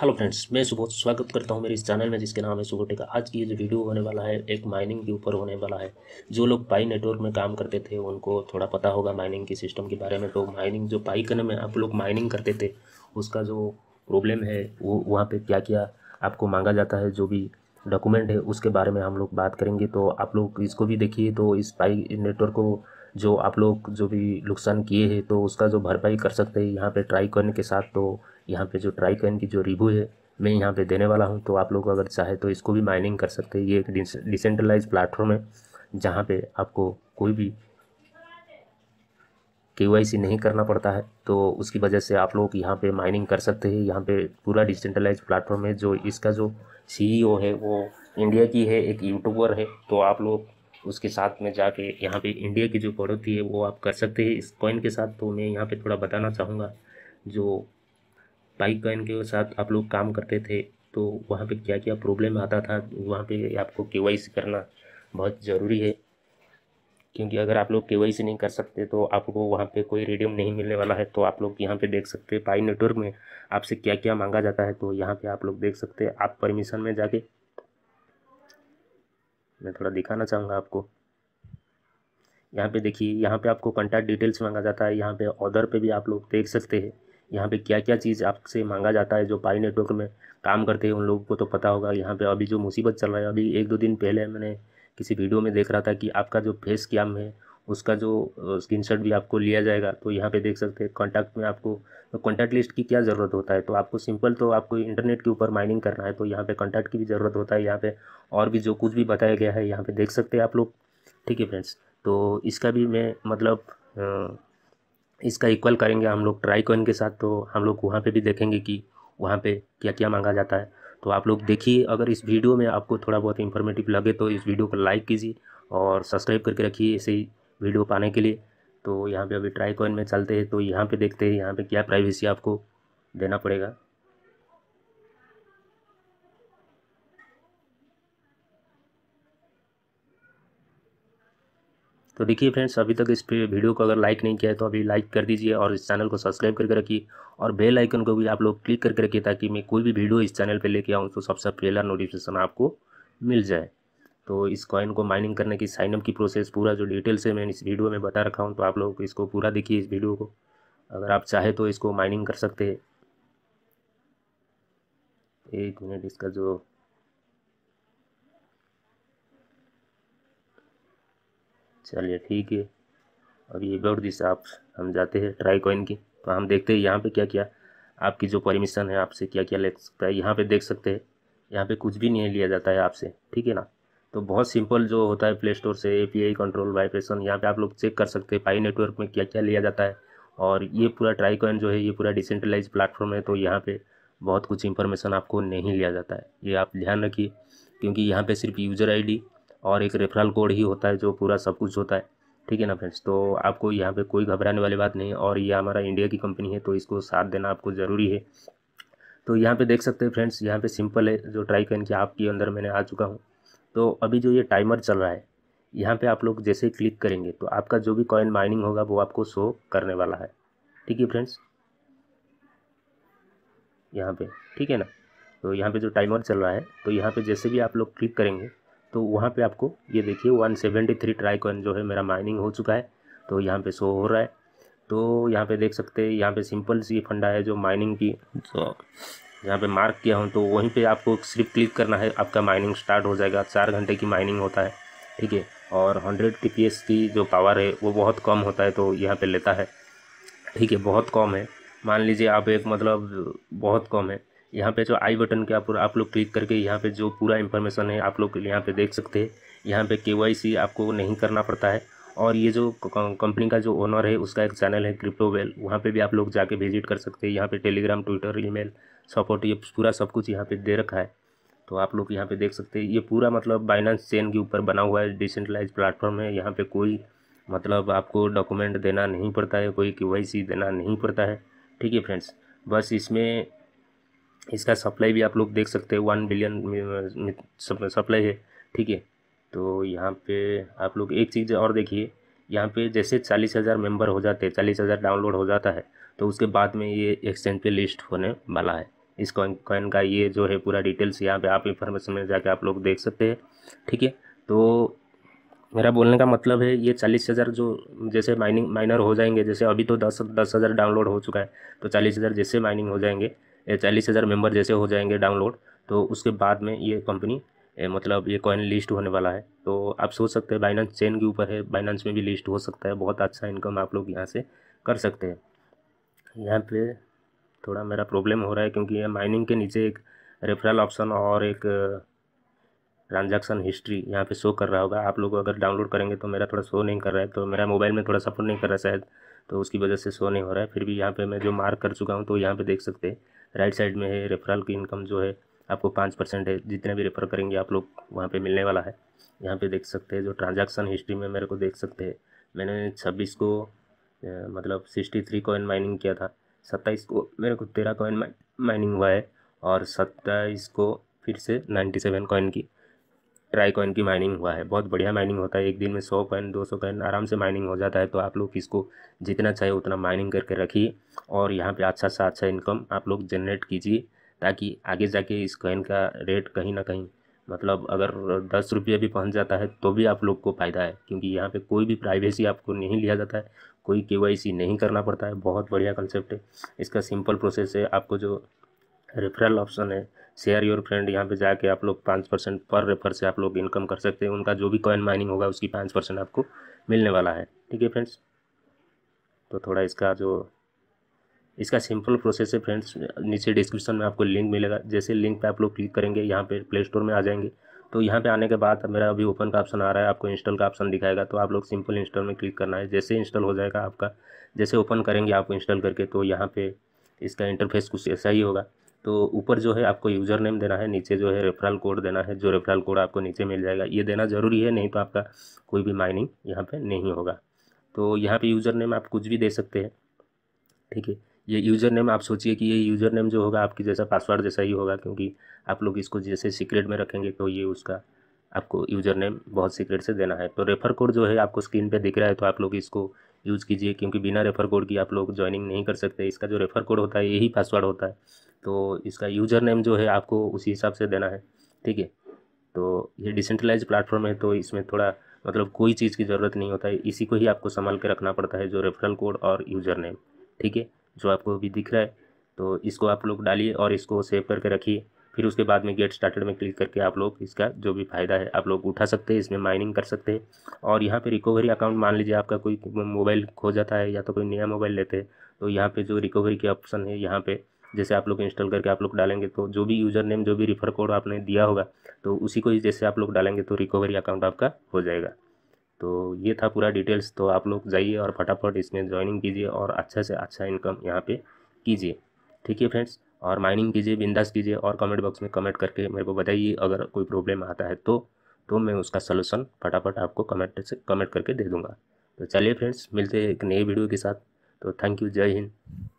hello friends मैं सुबह स्वागत करता हूं मेरे इस चैनल में जिसके नाम है सुबह टेका आज की ये जो वीडियो होने वाला है एक माइनिंग के ऊपर होने वाला है जो लोग पाई नेटवर्क में काम करते थे उनको थोड़ा पता होगा माइनिंग के सिस्टम के बारे में तो माइनिंग जो पाई करने में आप लोग माइनिंग करते थे उसका जो प्रॉब्लम है वो वहाँ पर क्या क्या आपको मांगा जाता है जो भी डॉक्यूमेंट है उसके बारे में हम लोग बात करेंगे तो आप लोग इसको भी देखिए तो इस पाई नेटवर्क को जो आप लोग जो भी नुकसान किए हैं तो उसका जो भरपाई कर सकते हैं यहाँ पे ट्राई कॉइन के साथ तो यहाँ पे जो ट्राई कॉइन की जो रिव्यू है मैं यहाँ पे देने वाला हूँ तो आप लोग अगर चाहे तो इसको भी माइनिंग कर सकते हैं ये एक डिसेंट्रलाइज प्लेटफॉर्म है जहाँ पे आपको कोई भी के नहीं करना पड़ता है तो उसकी वजह से आप लोग यहाँ पर माइनिंग कर सकते हैं यहाँ पर पूरा डिसेंट्रलाइज प्लेटफॉर्म है जो इसका जो सी e है वो इंडिया की है एक यूट्यूबर है तो आप लोग उसके साथ में जाके यहाँ पे इंडिया की जो बढ़ोतरी है वो आप कर सकते हैं इस कॉइन के साथ तो मैं यहाँ पे थोड़ा बताना चाहूँगा जो पाई कॉइन के साथ आप लोग काम करते थे तो वहाँ पे क्या क्या प्रॉब्लम आता था वहाँ पे आपको के करना बहुत ज़रूरी है क्योंकि अगर आप लोग के नहीं कर सकते तो आपको वहाँ पे कोई रेडियम नहीं मिलने वाला है तो आप लोग यहाँ पे देख सकते हैं पाई नेटवर्क में आपसे क्या क्या मांगा जाता है तो यहाँ पे आप लोग देख सकते हैं आप परमिशन में जाके मैं थोड़ा दिखाना चाहूँगा आपको यहाँ पे देखिए यहाँ पे आपको कॉन्टैक्ट डिटेल्स मांगा जाता है यहाँ पे ऑर्डर पे भी आप लोग देख सकते हैं यहाँ पे क्या क्या चीज़ आपसे मांगा जाता है जो पाई नेटवर्क में काम करते हैं उन लोगों को तो पता होगा यहाँ पे अभी जो मुसीबत चल रहा है अभी एक दो दिन पहले मैंने किसी वीडियो में देख रहा था कि आपका जो फेस क्या है उसका जो स्क्रीनशॉट भी आपको लिया जाएगा तो यहाँ पे देख सकते हैं कॉन्टैक्ट में आपको कॉन्टैक्ट तो लिस्ट की क्या ज़रूरत होता है तो आपको सिंपल तो आपको इंटरनेट के ऊपर माइनिंग करना है तो यहाँ पे कॉन्टैक्ट की भी ज़रूरत होता है यहाँ पे और भी जो कुछ भी बताया गया है यहाँ पे देख सकते हैं आप लोग ठीक है फ्रेंड्स तो इसका भी मैं मतलब इसका इक्वल करेंगे हम लोग ट्राई कॉइन के साथ तो हम लोग वहाँ पर भी देखेंगे कि वहाँ पर क्या क्या मांगा जाता है तो आप लोग देखिए अगर इस वीडियो में आपको थोड़ा बहुत इन्फॉर्मेटिव लगे तो इस वीडियो को लाइक कीजिए और सब्सक्राइब करके रखिए ऐसे ही वीडियो पाने के लिए तो यहाँ पे अभी ट्राई कॉइन में चलते हैं तो यहाँ पे देखते हैं यहाँ पे क्या प्राइवेसी आपको देना पड़ेगा तो देखिए फ्रेंड्स अभी तक इस वीडियो को अगर लाइक नहीं किया है तो अभी लाइक कर दीजिए और इस चैनल को सब्सक्राइब करके रखिए और बेल आइकन को भी आप लोग क्लिक करके रखिए ताकि मैं कोई भी वीडियो इस चैनल पर लेके आऊँ तो सबसे पहला नोटिफिकेशन आपको मिल जाए तो इस कॉइन को माइनिंग करने की साइनअप की प्रोसेस पूरा जो डिटेल से मैं इस वीडियो में बता रखा हूँ तो आप लोग इसको पूरा देखिए इस वीडियो को अगर आप चाहे तो इसको माइनिंग कर सकते हैं एक मिनट इसका जो चलिए ठीक है अब ये अबाउट दिस आप हम जाते हैं ट्राई कॉइन की तो हम देखते हैं यहाँ पे क्या क्या आपकी जो परमिशन है आपसे क्या क्या ले सकता है यहाँ पे देख सकते हैं यहाँ पे कुछ भी नहीं लिया जाता है आपसे ठीक है ना तो बहुत सिंपल जो होता है प्ले स्टोर से ए पी कंट्रोल वाइब्रेशन यहाँ पे आप लोग चेक कर सकते हैं पाई नेटवर्क में क्या क्या लिया जाता है और ये पूरा ट्राई कॉइन जो है ये पूरा डिसेंट्रलाइज प्लेटफॉर्म है तो यहाँ पे बहुत कुछ इन्फॉर्मेशन आपको नहीं लिया जाता है ये आप ध्यान रखिए क्योंकि यहाँ पर सिर्फ यूज़र डी और एक रेफरल कोड ही होता है जो पूरा सब कुछ होता है ठीक है ना फ्रेंड्स तो आपको यहाँ पर कोई घबराने वाली बात नहीं है और ये हमारा इंडिया की कंपनी है तो इसको साथ देना आपको ज़रूरी है तो यहाँ पर देख सकते हैं फ्रेंड्स यहाँ पर सिंपल है जो ट्राई कॉइन के आपके अंदर मैंने आ चुका हूँ तो अभी जो ये टाइमर चल रहा है यहाँ पे आप लोग जैसे क्लिक करेंगे तो आपका जो भी कॉइन माइनिंग होगा वो आपको शो करने वाला है ठीक है फ्रेंड्स यहाँ पे ठीक है ना तो यहाँ पे जो टाइमर चल रहा है तो यहाँ पे जैसे भी आप लोग क्लिक करेंगे तो वहाँ पे आपको ये देखिए one seventy three try coin जो है मेरा माइनिंग हो चुका है तो यहाँ पर शो हो रहा है तो यहाँ पर देख सकते हैं यहाँ पर सिंपल सी फंडा है जो माइनिंग की तो यहाँ पे मार्क किया हूँ तो वहीं पे आपको सिर्फ क्लिक करना है आपका माइनिंग स्टार्ट हो जाएगा चार घंटे की माइनिंग होता है ठीक है और हंड्रेड टी की जो पावर है वो बहुत कम होता है तो यहाँ पे लेता है ठीक है बहुत कम है मान लीजिए आप एक मतलब बहुत कम है यहाँ पे जो आई बटन के आप आप लोग क्लिक करके यहाँ पे जो पूरा इन्फॉर्मेशन है आप लोग यहाँ पे देख सकते हैं यहाँ पे के आपको नहीं करना पड़ता है और ये जो कंपनी का जो ओनर है उसका एक चैनल है क्रिप्टोवेल वहाँ पे भी आप लोग जाके विजिट कर सकते हैं यहाँ पे टेलीग्राम ट्विटर ईमेल सपोर्ट ये पूरा सब कुछ यहाँ पे दे रखा है तो आप लोग यहाँ पे देख सकते हैं ये पूरा मतलब बाइनेंस चेन के ऊपर बना हुआ है डिसेंट्रलाइज प्लेटफॉर्म है यहाँ पे कोई मतलब आपको डॉक्यूमेंट देना नहीं पड़ता है कोई के देना नहीं पड़ता है ठीक है फ्रेंड्स बस इसमें इसका सप्लाई भी आप लोग देख सकते हैं वन बिलियन सप्लाई है ठीक है तो यहाँ पे आप लोग एक चीज़ और देखिए यहाँ पे जैसे चालीस हज़ार मेम्बर हो जाते हैं चालीस हज़ार डाउनलोड हो जाता है तो उसके बाद में ये एक्सचेंज पे लिस्ट होने वाला है इस कॉइन कॉइन का ये जो है पूरा डिटेल्स यहाँ पे आप इन्फॉर्मेशन में जाके आप लोग देख सकते हैं ठीक है तो मेरा बोलने का मतलब है ये चालीस हज़ार जो जैसे माइनिंग माइनर हो जाएंगे जैसे अभी तो दस दस हज़ार डाउनलोड हो चुका है तो चालीस हज़ार जैसे माइनिंग हो जाएंगे चालीस हज़ार मेम्बर जैसे हो जाएंगे डाउनलोड तो उसके बाद में ये कंपनी मतलब ये कॉइन लिस्ट होने वाला है तो आप सोच सकते हैं बाइनांस चेन के ऊपर है बाइनांस में भी लिस्ट हो सकता है बहुत अच्छा इनकम आप लोग यहाँ से कर सकते हैं यहाँ पे थोड़ा मेरा प्रॉब्लम हो रहा है क्योंकि माइनिंग के नीचे एक रेफरल ऑप्शन और एक ट्रांजैक्शन हिस्ट्री यहाँ पे शो कर रहा होगा आप लोग अगर डाउनलोड करेंगे तो मेरा थोड़ा शो नहीं कर रहा है तो मेरा मोबाइल में थोड़ा सपोर्ट नहीं कर रहा शायद तो उसकी वजह से शो नहीं हो रहा है फिर भी यहाँ पे मैं जो मार्क कर चुका हूँ तो यहाँ पे देख सकते हैं राइट साइड में है रेफरल की इनकम जो है आपको पाँच परसेंट है जितने भी रेफर करेंगे आप लोग वहाँ पर मिलने वाला है यहाँ पर देख सकते हैं जो ट्रांजेक्शन हिस्ट्री में मेरे को देख सकते हैं मैंने छब्बीस को मतलब सिक्सटी थ्री कॉइन माइनिंग किया था सत्ताईस को मेरे को तेरह कॉइन माइनिंग हुआ है और सत्ताईस को फिर से नाइन्टी सेवन कॉइन की ट्राई कॉइन की माइनिंग हुआ है बहुत बढ़िया माइनिंग होता है एक दिन में सौ कॉइन दो सौ कॉइन आराम से माइनिंग हो जाता है तो आप लोग इसको जितना चाहिए उतना माइनिंग करके रखिए और यहाँ पे अच्छा सा अच्छा इनकम आप लोग जनरेट कीजिए ताकि आगे जाके इस कॉइन का रेट कहीं ना कहीं मतलब अगर दस रुपये भी पहुँच जाता है तो भी आप लोग को फ़ायदा है क्योंकि यहाँ पर कोई भी प्राइवेसी आपको नहीं लिया जाता है कोई के नहीं करना पड़ता है बहुत बढ़िया कंसेप्ट है इसका सिंपल प्रोसेस है आपको जो रेफरल ऑप्शन है शेयर योर फ्रेंड यहाँ पे जाके आप लोग पाँच परसेंट पर रेफर से आप लोग इनकम कर सकते हैं उनका जो भी कॉइन माइनिंग होगा उसकी पाँच परसेंट आपको मिलने वाला है ठीक है फ्रेंड्स तो थोड़ा इसका जो इसका सिंपल प्रोसेस है फ्रेंड्स नीचे डिस्क्रिप्शन में आपको लिंक मिलेगा जैसे लिंक पे आप लोग क्लिक करेंगे यहाँ पे प्ले स्टोर में आ जाएंगे तो यहाँ पे आने के बाद मेरा अभी ओपन का ऑप्शन आ रहा है आपको इंस्टॉल का ऑप्शन दिखाएगा तो आप लोग सिंपल इंस्टॉल में क्लिक करना है जैसे इंस्टॉल हो जाएगा आपका जैसे ओपन करेंगे आपको इंस्टॉल करके तो यहाँ पे इसका इंटरफेस कुछ ऐसा ही होगा तो ऊपर जो है आपको यूज़र नेम देना है नीचे जो है रेफरल कोड देना है जो रेफरल कोड आपको नीचे मिल जाएगा ये देना ज़रूरी है नहीं तो आपका कोई भी माइनिंग यहाँ पर नहीं होगा तो यहाँ पर यूज़र नेम आप कुछ भी दे सकते हैं ठीक है ये यूज़र नेम आप सोचिए कि ये यूज़र नेम जो होगा आपकी जैसा पासवर्ड जैसा ही होगा क्योंकि आप लोग इसको जैसे सीक्रेट में रखेंगे तो ये उसका आपको यूज़र नेम बहुत सीक्रेट से देना है तो रेफ़र कोड जो है आपको स्क्रीन पे दिख रहा है तो आप लोग इसको यूज़ कीजिए क्योंकि बिना रेफ़र कोड की आप लोग ज्वाइनिंग नहीं कर सकते इसका जो रेफ़र कोड होता है यही पासवर्ड होता है तो इसका यूज़र नेम जो है आपको उसी हिसाब से देना है ठीक है तो ये डिसेंट्रलाइज प्लेटफॉर्म है तो इसमें थोड़ा मतलब कोई चीज़ की ज़रूरत नहीं होता है इसी को ही आपको संभाल के रखना पड़ता है जो रेफरल कोड और यूज़र नेम ठीक है जो आपको अभी दिख रहा है तो इसको आप लोग डालिए और इसको सेव करके रखिए फिर उसके बाद में गेट स्टार्टेड में क्लिक करके आप लोग इसका जो भी फ़ायदा है आप लोग उठा सकते हैं इसमें माइनिंग कर सकते हैं और यहाँ पे रिकवरी अकाउंट मान लीजिए आपका कोई मोबाइल खो जाता है या तो कोई नया मोबाइल लेते हैं तो यहाँ पे जो रिकवरी के ऑप्शन है यहाँ पे जैसे आप लोग इंस्टॉल करके आप लोग डालेंगे तो जो भी यूज़र नेम जो भी रिफ़र कोड आपने दिया होगा तो उसी को जैसे आप लोग डालेंगे तो रिकवरी अकाउंट आपका हो जाएगा तो ये था पूरा डिटेल्स तो आप लोग जाइए और फटाफट इसमें ज्वाइनिंग कीजिए और अच्छा से अच्छा इनकम यहाँ पे कीजिए ठीक है फ्रेंड्स और माइनिंग कीजिए बिंदास कीजिए और कमेंट बॉक्स में कमेंट करके मेरे को बताइए अगर कोई प्रॉब्लम आता है तो तो मैं उसका सलूशन फटाफट आपको कमेंट से कमेंट करके दे दूँगा तो चलिए फ्रेंड्स मिलते हैं एक नए वीडियो के साथ तो थैंक यू जय हिंद